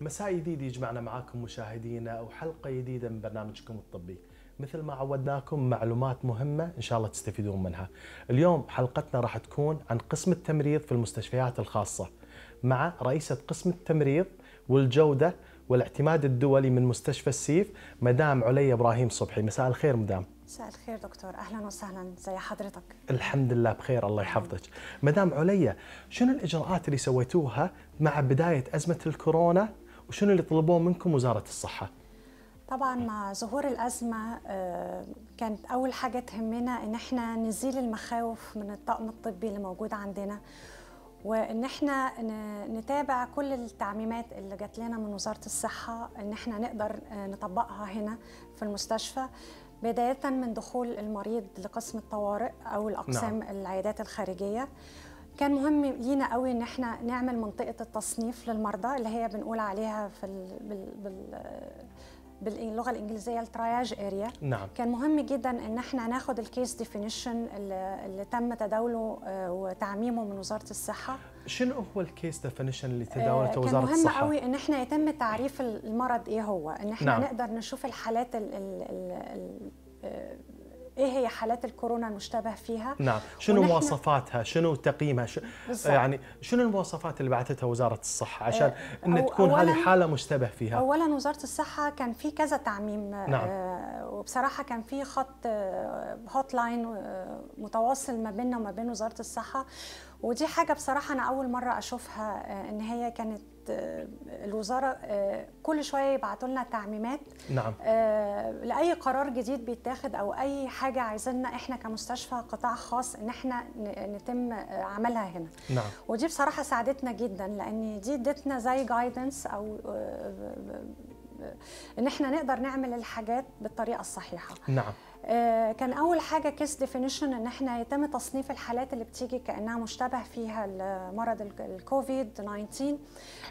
مساء جديد يجمعنا معاكم مشاهدينا وحلقة جديدة من برنامجكم الطبي مثل ما عودناكم معلومات مهمة إن شاء الله تستفيدون منها اليوم حلقتنا راح تكون عن قسم التمريض في المستشفيات الخاصة مع رئيسة قسم التمريض والجودة والاعتماد الدولي من مستشفى السيف مدام علي إبراهيم صبحي مساء الخير مدام مساء الخير دكتور اهلا وسهلا زي حضرتك الحمد لله بخير الله نعم. يحفظك مدام عليا شنو الاجراءات اللي سويتوها مع بدايه ازمه الكورونا وشنو اللي طلبوه منكم وزاره الصحه؟ طبعا مع ظهور الازمه آه، كانت اول حاجه تهمنا ان احنا نزيل المخاوف من الطاقم الطبي اللي موجود عندنا وان احنا نتابع كل التعميمات اللي جات لنا من وزاره الصحه ان احنا نقدر آه، نطبقها هنا في المستشفى بدايه من دخول المريض لقسم الطوارئ او الاقسام نعم. العيادات الخارجيه كان مهم لينا قوي ان احنا نعمل منطقه التصنيف للمرضى اللي هي بنقول عليها في بال... باللغه الانجليزيه الترياج اريا نعم. كان مهم جدا ان احنا ناخد الكيس ديفينيشن اللي, تم تداوله آه، وتعميمه من وزاره الصحه شنو هو الكيس ديفينيشن اللي آه، تداولته وزاره الصحه؟ كان مهم قوي ان احنا يتم تعريف المرض ايه هو ان احنا نعم. نقدر نشوف الحالات ال آه، ايه هي حالات الكورونا المشتبه فيها نعم شنو مواصفاتها شنو تقييمها شو يعني شنو المواصفات اللي بعثتها وزاره الصحه إيه، عشان ان تكون هذه حاله مشتبه فيها اولا وزاره الصحه كان في كذا تعميم آه، نعم. وبصراحه كان في خط هوت آه، لاين آه، متواصل ما بيننا وما بين وزاره الصحه ودي حاجه بصراحه انا اول مره اشوفها آه، ان هي كانت آه، الوزاره آه، كل شويه يبعتوا لنا تعميمات نعم لاي قرار جديد بيتاخد او اي حاجه عايزيننا احنا كمستشفى قطاع خاص ان احنا نتم عملها هنا نعم. ودي بصراحه ساعدتنا جدا لان دي ادتنا زي جايدنس او ان احنا نقدر نعمل الحاجات بالطريقه الصحيحه نعم آه، كان اول حاجه كيس ديفينيشن ان احنا يتم تصنيف الحالات اللي بتيجي كانها مشتبه فيها مرض الكوفيد 19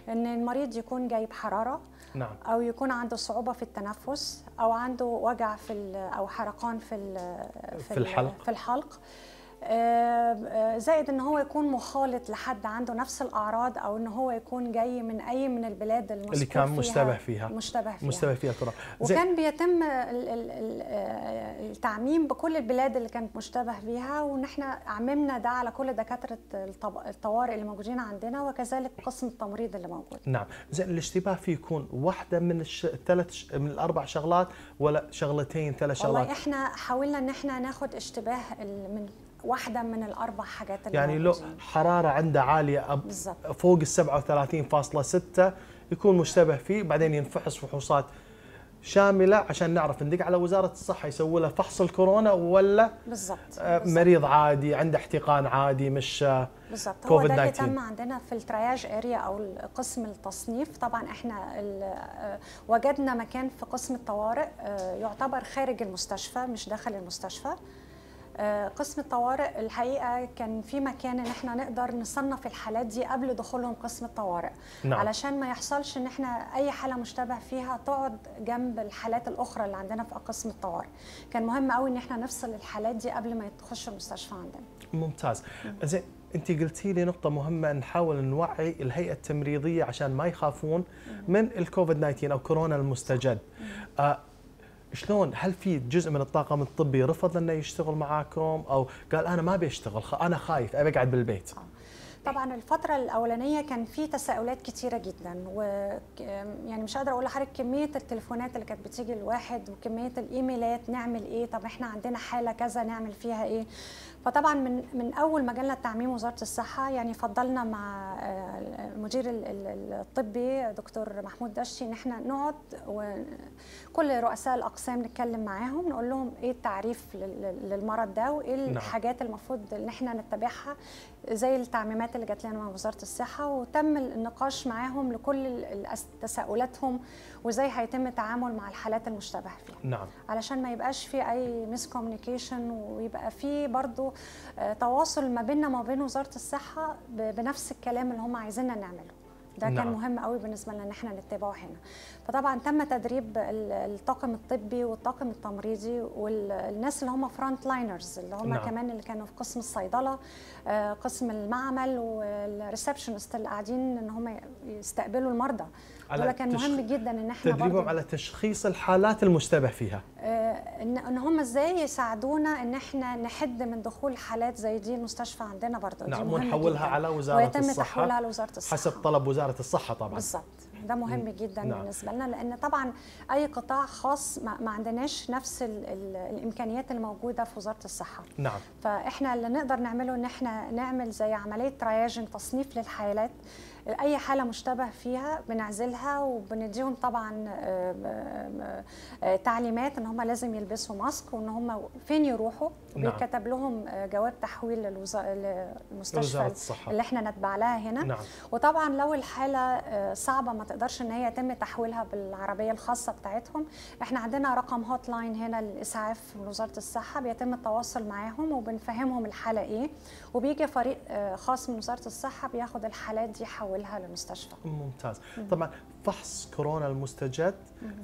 ان المريض يكون جايب حراره نعم. او يكون عنده صعوبه في التنفس او عنده وجع في او حرقان في في الحلق في الحلق آه، آه، زائد ان هو يكون مخالط لحد عنده نفس الاعراض او ان هو يكون جاي من اي من البلاد اللي كان مشتبه فيها مشتبه فيها مشتبه فيها ترى وكان بيتم آه، التعميم بكل البلاد اللي كانت مشتبه فيها ونحن عممنا ده على كل دكاتره الطوارئ اللي موجودين عندنا وكذلك قسم التمريض اللي موجود نعم زين الاشتباه فيه يكون واحده من الثلاث ش... من الاربع شغلات ولا شغلتين ثلاث شغلات والله احنا حاولنا ان احنا ناخد اشتباه من واحده من الاربع حاجات اللي يعني لو حراره عنده عاليه بالزبط. فوق ال 37.6 يكون مشتبه فيه بعدين ينفحص فحوصات شامله عشان نعرف ندق على وزاره الصحه يسوي له فحص الكورونا ولا بالزبط. آه، مريض عادي عنده احتقان عادي مش آه، بالضبط هو ده اللي تم عندنا في الترياج اريا او قسم التصنيف طبعا احنا آه، وجدنا مكان في قسم الطوارئ يعتبر خارج المستشفى مش داخل المستشفى آه، قسم الطوارئ الحقيقه كان في مكان ان احنا نقدر نصنف الحالات دي قبل دخولهم قسم الطوارئ نعم. علشان ما يحصلش ان احنا اي حاله مشتبه فيها تقعد جنب الحالات الاخرى اللي عندنا في قسم الطوارئ كان مهم قوي ان احنا نفصل الحالات دي قبل ما تخش المستشفى عندنا ممتاز زين انت قلتي لي نقطة مهمة نحاول نوعي الهيئة التمريضية عشان ما يخافون من الكوفيد 19 او كورونا المستجد. شلون هل في جزء من الطاقم الطبي رفض انه يشتغل معاكم او قال انا ما بيشتغل انا خايف ابي اقعد بالبيت آه. طبعا الفترة الأولانية كان في تساؤلات كثيرة جدا و يعني مش قادرة أقول لحضرتك كمية التليفونات اللي كانت بتيجي للواحد وكمية الإيميلات نعمل إيه طب إحنا عندنا حالة كذا نعمل فيها إيه فطبعا من من اول ما جالنا التعميم وزاره الصحه يعني فضلنا مع آه، المدير الطبي دكتور محمود دشي ان احنا نقعد وكل رؤساء الاقسام نتكلم معاهم نقول لهم ايه التعريف للمرض ده وايه نعم. الحاجات المفروض ان احنا نتبعها زي التعميمات اللي جات لنا مع وزاره الصحه وتم النقاش معاهم لكل تساؤلاتهم وازاي هيتم التعامل مع الحالات المشتبه فيها نعم علشان ما يبقاش في اي ميس كوميونيكيشن ويبقى في برضه آه، تواصل ما بيننا وما بين وزاره الصحه بنفس الكلام اللي هم عايزيننا نعمله ده نعم. كان مهم قوي بالنسبه لنا ان احنا نتبعه هنا فطبعا تم تدريب الطاقم الطبي والطاقم التمريضي والناس اللي هم فرونت لاينرز اللي هم نعم. كمان اللي كانوا في قسم الصيدله آه، قسم المعمل والريسبشنست اللي قاعدين ان هم يستقبلوا المرضى على كان تشخ... مهم جدا ان احنا تدريبهم على تشخيص الحالات المشتبه فيها آه، ان هم ازاي يساعدونا ان احنا نحد من دخول حالات زي دي المستشفى عندنا برضه نعم ونحولها على وزاره الصحه ويتم تحويلها لوزاره الصحه حسب طلب وزاره وزاره الصحه طبعا بالضبط ده مهم جدا نعم. بالنسبه لنا لان طبعا اي قطاع خاص ما عندناش نفس الامكانيات الموجوده في وزاره الصحه نعم فاحنا اللي نقدر نعمله ان احنا نعمل زي عمليه ترياجنج تصنيف للحالات اي حاله مشتبه فيها بنعزلها وبنديهم طبعا آه، آه، آه، تعليمات ان هم لازم يلبسوا ماسك وان هم فين يروحوا نعم. بيتكتب لهم جواب تحويل للمستشفى اللي احنا نتبع لها هنا نعم. وطبعا لو الحاله صعبه ما تقدرش ان هي يتم تحويلها بالعربيه الخاصه بتاعتهم احنا عندنا رقم هوت لاين هنا للاسعاف من وزاره الصحه بيتم التواصل معاهم وبنفهمهم الحاله ايه وبيجي فريق خاص من وزاره الصحه بياخد الحالات دي حوالي يحولها لمستشفى ممتاز مم. طبعا فحص كورونا المستجد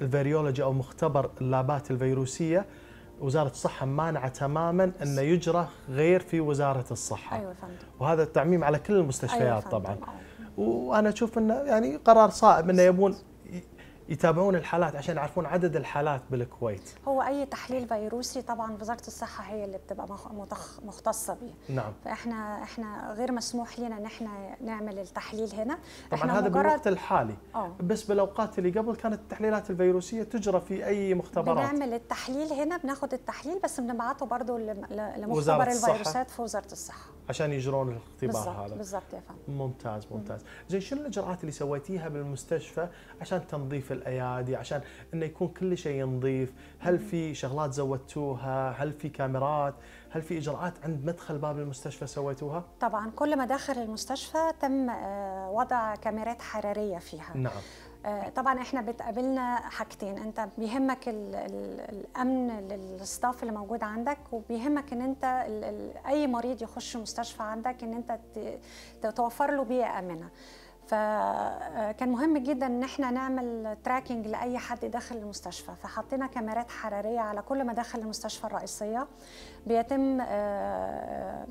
الفيريولوجي او مختبر اللابات الفيروسيه وزارة الصحة مانعة تماما أنه يجرى غير في وزارة الصحة أيوة فندم وهذا التعميم على كل أيوة، المستشفيات أيوة طبعا وأنا أشوف أنه يعني قرار صائب أنه يبون يتابعون الحالات عشان يعرفون عدد الحالات بالكويت هو اي تحليل فيروسي طبعا وزاره الصحه هي اللي بتبقى مختصه به نعم فاحنا احنا غير مسموح لنا ان احنا نعمل التحليل هنا طبعا احنا هذا بالوقت الحالي أوه. بس بالاوقات اللي قبل كانت التحليلات الفيروسيه تجرى في اي مختبرات بنعمل التحليل هنا بناخذ التحليل بس بنبعته برضه لمختبر الفيروسات في وزاره الصحه عشان يجرون الاختبار بالزبط هذا بالضبط يا فندم ممتاز ممتاز زين شنو الاجراءات اللي سويتيها بالمستشفى عشان تنظيف الايادي عشان انه يكون كل شيء نظيف هل في شغلات زودتوها هل في كاميرات هل في اجراءات عند مدخل باب المستشفى سويتوها طبعا كل مداخل المستشفى تم آه، وضع كاميرات حراريه فيها نعم آه، طبعا احنا بتقابلنا حاجتين انت بيهمك الـ الـ الامن للستاف اللي موجود عندك وبيهمك ان انت اي مريض يخش مستشفى عندك ان انت توفر له بيئه امنه فكان آه، مهم جدا ان احنا نعمل تراكنج لاي حد داخل المستشفى فحطينا كاميرات حراريه على كل ما دخل المستشفى الرئيسيه بيتم آه،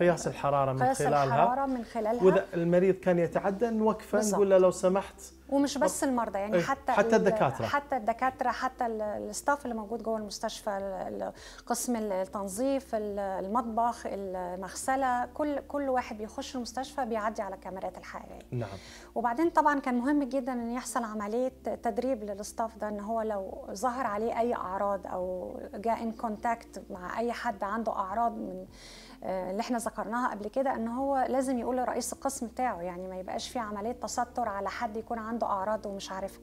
قياس الحراره من قياس خلالها الحراره من خلالها واذا المريض كان يتعدى نوقفه نقول له لو سمحت ومش بس المرضى يعني إيه، حتى حتى الدكاتره حتى الدكاتره حتى الستاف اللي موجود جوه المستشفى قسم التنظيف المطبخ المغسله كل كل واحد بيخش المستشفى بيعدي على كاميرات الحياه نعم وبعدين طبعا كان مهم جدا ان يحصل عمليه تدريب للستاف ده ان هو لو ظهر عليه اي اعراض او جاء ان كونتاكت مع اي حد عنده اعراض من آه، اللي احنا ذكرناها قبل كده ان هو لازم يقول لرئيس القسم بتاعه يعني ما يبقاش في عمليه تستر على حد يكون عنده اعراض ومش عارفها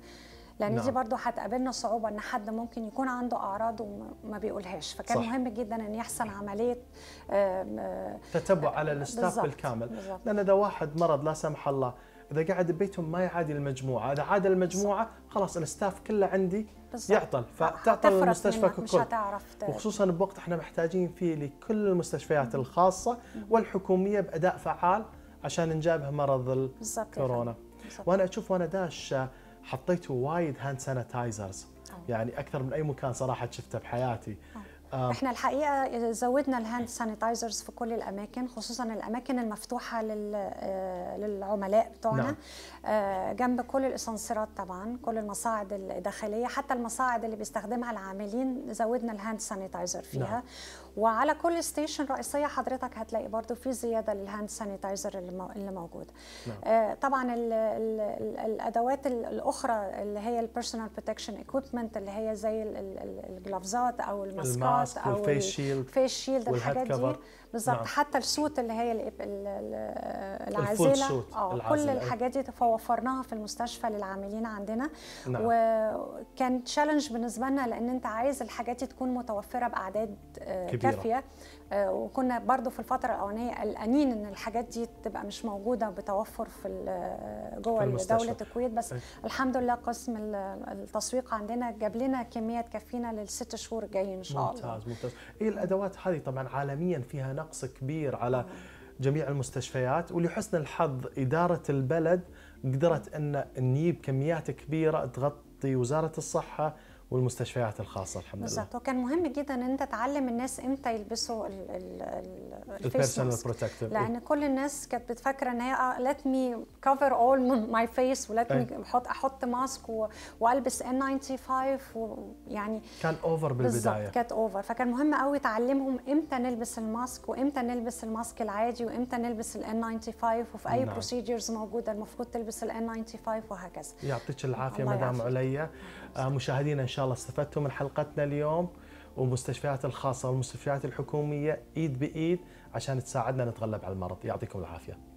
لان نعم. دي برضو هتقابلنا صعوبه ان حد ممكن يكون عنده اعراض وما بيقولهاش فكان صح. مهم جدا ان يحصل عمليه آه، تتبع آه، على الاستاف بالكامل لان ده واحد مرض لا سمح الله اذا قعد ببيتهم ما يعادي المجموعه اذا عاد المجموعه خلاص الاستاف كله عندي بالضبط يعطل فتعطل المستشفى ككل وخصوصا بوقت احنا محتاجين فيه لكل المستشفيات الخاصه والحكوميه باداء فعال عشان نجابه مرض الكورونا وانا اشوف وانا داش حطيت وايد هاند سانيتايزرز يعني اكثر من اي مكان صراحه شفته بحياتي أوه. آه. احنا الحقيقه زودنا الهاند سانيتايزرز في كل الاماكن خصوصا الاماكن المفتوحه آه، للعملاء بتوعنا نعم. آه، جنب كل الاسانسيرات طبعا كل المصاعد الداخليه حتى المصاعد اللي بيستخدمها العاملين زودنا الهاند سانيتايزر فيها نعم. وعلى كل ستيشن رئيسيه حضرتك هتلاقي برضو في زياده للهاند سانيتايزر اللي موجود نعم. آه، طبعا الادوات الاخرى اللي هي البيرسونال بروتكشن ايكويبمنت اللي هي زي الجلافزات او الماسكات الماسك والفيس شيلد فيس شيلد الحاجات دي بالظبط نعم. حتى السوت اللي هي العازله اه كل أيوة. الحاجات دي فوفرناها في المستشفى للعاملين عندنا نعم. وكان تشالنج بالنسبه لنا لان انت عايز الحاجات دي تكون متوفره باعداد آه، كبيرة. كافيه آه، وكنا برضو في الفتره الاولانيه قلقانين ان الحاجات دي تبقى مش موجوده بتوفر في آه، جوه دوله الكويت بس أي. أيوة. الحمد لله قسم التسويق عندنا جاب لنا كميه تكفينا للست شهور الجايين ان شاء الله ممتاز ممتاز إيه الادوات هذه طبعا عالميا فيها نقص كبير على جميع المستشفيات ولحسن الحظ اداره البلد قدرت ان نجيب كميات كبيره تغطي وزاره الصحه والمستشفيات الخاصه الحمد لله بالضبط وكان مهم جدا ان انت تعلم الناس امتى يلبسوا البيرسونال بروتكتيف لان كل الناس كانت بتفكر ان هي ليت مي كفر اول ماي فيس وليت مي احط احط ماسك والبس ان 95 ويعني كان اوفر بالبدايه كانت اوفر فكان مهم قوي تعلمهم امتى نلبس الماسك وامتى نلبس الماسك العادي وامتى نلبس الان 95 وفي اي نعم. بروسيجرز موجوده المفروض تلبس الان 95 وهكذا يعطيك العافيه مدام عليا آه، مشاهدينا ان شاء شاء الله استفدتوا من حلقتنا اليوم والمستشفيات الخاصة والمستشفيات الحكومية إيد بإيد عشان تساعدنا نتغلب على المرض يعطيكم العافية